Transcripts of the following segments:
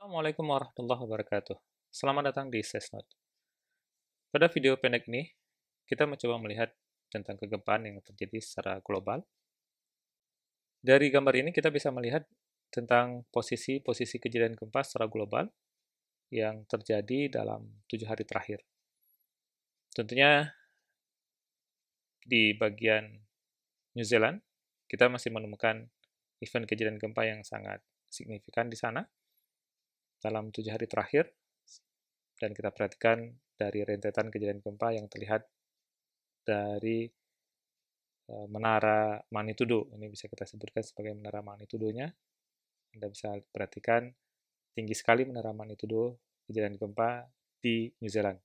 Assalamualaikum warahmatullahi wabarakatuh. Selamat datang di SESNOT. Pada video pendek ini, kita mencoba melihat tentang kegempaan yang terjadi secara global. Dari gambar ini kita bisa melihat tentang posisi-posisi kejadian gempa secara global yang terjadi dalam tujuh hari terakhir. Tentunya di bagian New Zealand, kita masih menemukan event kejadian gempa yang sangat signifikan di sana dalam tujuh hari terakhir dan kita perhatikan dari rentetan kejadian gempa yang terlihat dari e, menara magnitudo. Ini bisa kita sebutkan sebagai menara magnitudonya. Anda bisa perhatikan tinggi sekali menara magnitudo kejadian gempa di New Zealand.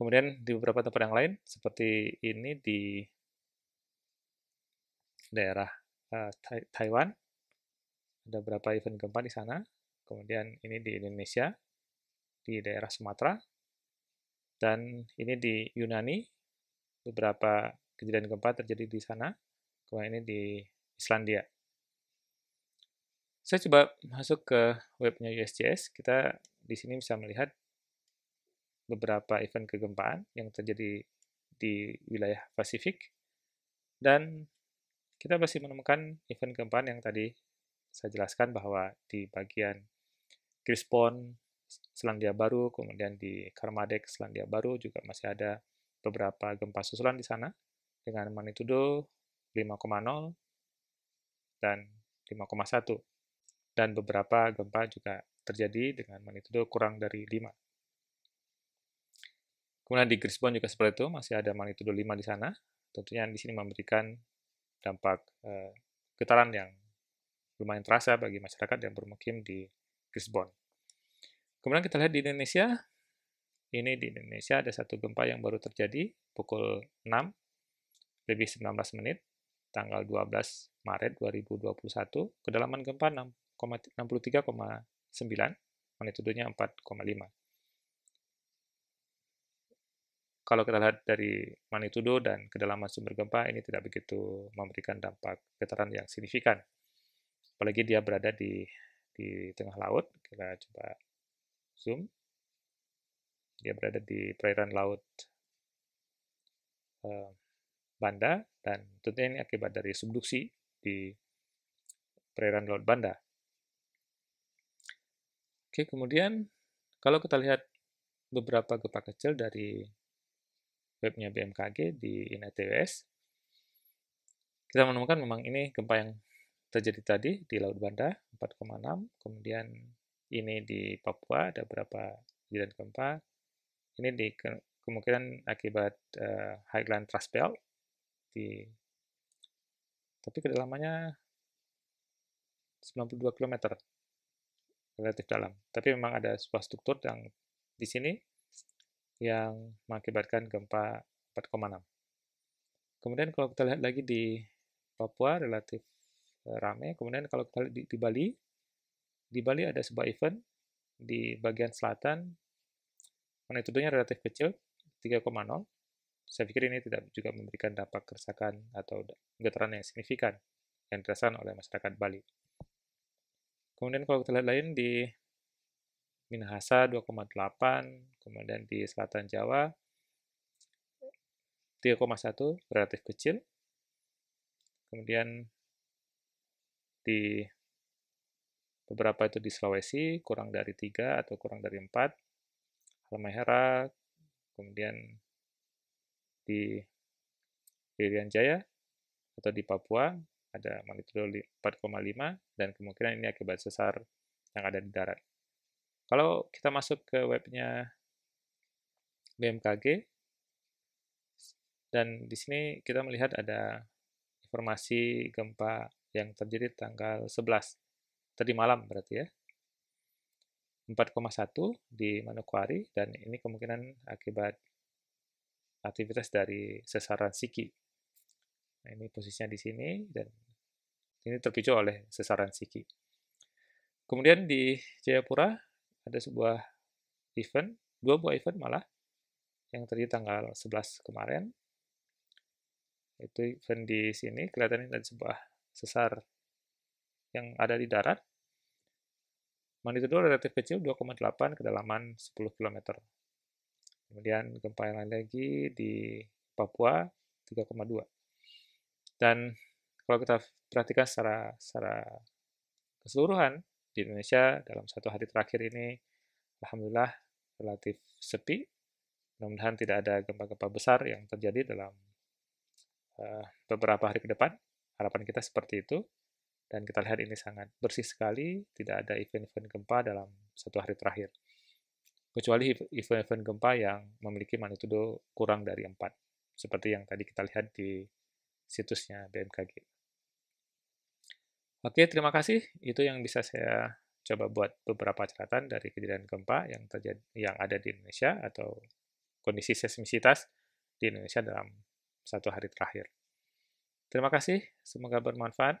Kemudian di beberapa tempat yang lain seperti ini di daerah uh, Taiwan ada beberapa event gempa di sana Kemudian ini di Indonesia, di daerah Sumatera, dan ini di Yunani, beberapa kejadian gempa terjadi di sana, kemudian ini di Islandia. Saya coba masuk ke webnya USGS, kita di sini bisa melihat beberapa event kegempaan yang terjadi di wilayah Pasifik, dan kita masih menemukan event kegempaan yang tadi saya jelaskan bahwa di bagian Crispon Selandia Baru, kemudian di Karmadek Selandia Baru juga masih ada beberapa gempa susulan di sana dengan magnitudo 5,0 dan 5,1 dan beberapa gempa juga terjadi dengan magnitudo kurang dari 5. Kemudian di Brisbane juga seperti itu, masih ada magnitudo 5 di sana. Tentunya di sini memberikan dampak eh, getaran yang lumayan terasa bagi masyarakat yang bermukim di Brisbane. Kemudian kita lihat di Indonesia, ini di Indonesia ada satu gempa yang baru terjadi pukul 6 lebih 19 menit tanggal 12 Maret 2021 kedalaman gempa 63,9 magnitudonya 4,5 kalau kita lihat dari magnitudo dan kedalaman sumber gempa ini tidak begitu memberikan dampak getaran yang signifikan apalagi dia berada di di tengah laut kita coba Zoom. Dia berada di perairan laut eh, Banda dan tentunya ini akibat dari subduksi di perairan laut Banda. Oke, kemudian kalau kita lihat beberapa gempa kecil dari webnya BMKG di INETWS, kita menemukan memang ini gempa yang terjadi tadi di Laut Banda 4,6, kemudian ini di Papua ada berapa sembilan gempa. Ini di ke, kemungkinan akibat uh, Highland Trust Belt di tapi kedalamannya 92 km relatif dalam. Tapi memang ada sebuah struktur yang di sini yang mengakibatkan gempa 4,6. Kemudian kalau kita lihat lagi di Papua relatif eh, rame. Kemudian kalau kita lihat di, di Bali di Bali ada sebuah event di bagian selatan, magnitudenya relatif kecil, 3,0. Saya pikir ini tidak juga memberikan dampak kerusakan atau getaran yang signifikan yang dirasakan oleh masyarakat Bali. Kemudian kalau kita lihat lain di Minahasa 2,8, kemudian di selatan Jawa 3,1 relatif kecil. Kemudian di Beberapa itu di Sulawesi, kurang dari tiga atau kurang dari empat. Halmahera, kemudian di Irian Jaya atau di Papua ada magnitudo 4,5 dan kemungkinan ini akibat sesar yang ada di darat. Kalau kita masuk ke webnya BMKG dan di sini kita melihat ada informasi gempa yang terjadi tanggal 11 tadi malam berarti ya. 4,1 di Manokwari dan ini kemungkinan akibat aktivitas dari sesaran Siki. Nah, ini posisinya di sini dan ini terpicu oleh sesaran Siki. Kemudian di Jayapura ada sebuah event, dua buah event malah yang terjadi tanggal 11 kemarin. Itu event di sini kelihatannya ada sebuah sesar yang ada di darat Magnitudo relatif kecil 2,8 kedalaman 10 km. Kemudian gempa yang lain lagi di Papua 3,2. Dan kalau kita perhatikan secara, secara keseluruhan di Indonesia dalam satu hari terakhir ini, Alhamdulillah relatif sepi. Mudah-mudahan tidak ada gempa-gempa besar yang terjadi dalam uh, beberapa hari ke depan. Harapan kita seperti itu. Dan kita lihat ini sangat bersih sekali, tidak ada event-event gempa dalam satu hari terakhir. Kecuali event-event gempa yang memiliki magnitudo kurang dari 4, seperti yang tadi kita lihat di situsnya BMKG. Oke, terima kasih. Itu yang bisa saya coba buat beberapa catatan dari kejadian gempa yang terjadi yang ada di Indonesia atau kondisi seismisitas di Indonesia dalam satu hari terakhir. Terima kasih, semoga bermanfaat.